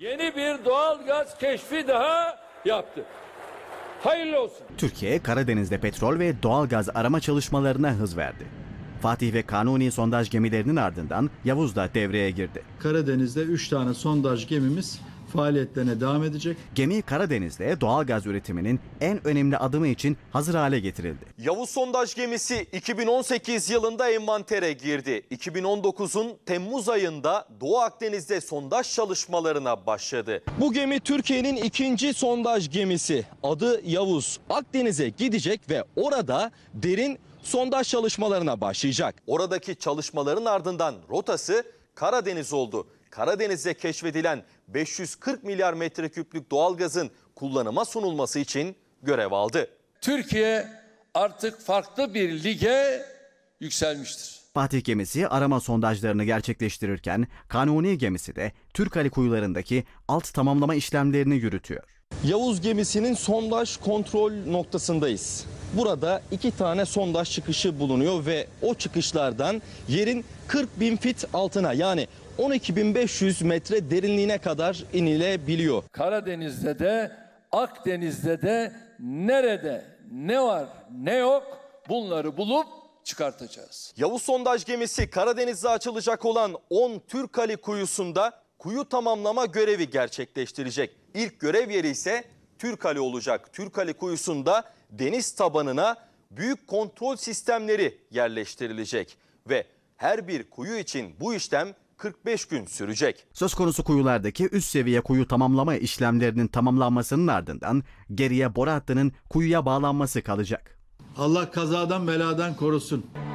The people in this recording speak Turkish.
yeni bir doğal gaz keşfi daha yaptı. Hayırlı olsun. Türkiye Karadeniz'de petrol ve doğal gaz arama çalışmalarına hız verdi. Fatih ve Kanuni sondaj gemilerinin ardından Yavuz da devreye girdi. Karadeniz'de 3 tane sondaj gemimiz faaliyetlerine devam edecek. Gemi Karadeniz'de doğal gaz üretiminin en önemli adımı için hazır hale getirildi. Yavuz sondaj gemisi 2018 yılında envantere girdi. 2019'un Temmuz ayında Doğu Akdeniz'de sondaj çalışmalarına başladı. Bu gemi Türkiye'nin ikinci sondaj gemisi. Adı Yavuz. Akdeniz'e gidecek ve orada derin sondaj çalışmalarına başlayacak. Oradaki çalışmaların ardından rotası Karadeniz oldu. Karadeniz'de keşfedilen 540 milyar metreküplük doğalgazın kullanıma sunulması için görev aldı. Türkiye artık farklı bir lige yükselmiştir. Fatih gemisi arama sondajlarını gerçekleştirirken Kanuni gemisi de Türkali kuyularındaki alt tamamlama işlemlerini yürütüyor. Yavuz gemisinin sondaj kontrol noktasındayız. Burada iki tane sondaj çıkışı bulunuyor ve o çıkışlardan yerin 40 bin fit altına yani 12.500 metre derinliğine kadar inilebiliyor. Karadeniz'de de Akdeniz'de de nerede ne var ne yok bunları bulup çıkartacağız. Yavuz sondaj gemisi Karadeniz'de açılacak olan 10 Türkali kuyusunda kuyu tamamlama görevi gerçekleştirecek. İlk görev yeri ise Türkali olacak. Türkali kuyusunda deniz tabanına büyük kontrol sistemleri yerleştirilecek ve her bir kuyu için bu işlem 45 gün sürecek. Söz konusu kuyulardaki üst seviye kuyu tamamlama işlemlerinin tamamlanmasının ardından geriye boru hattının kuyuya bağlanması kalacak. Allah kazadan beladan korusun.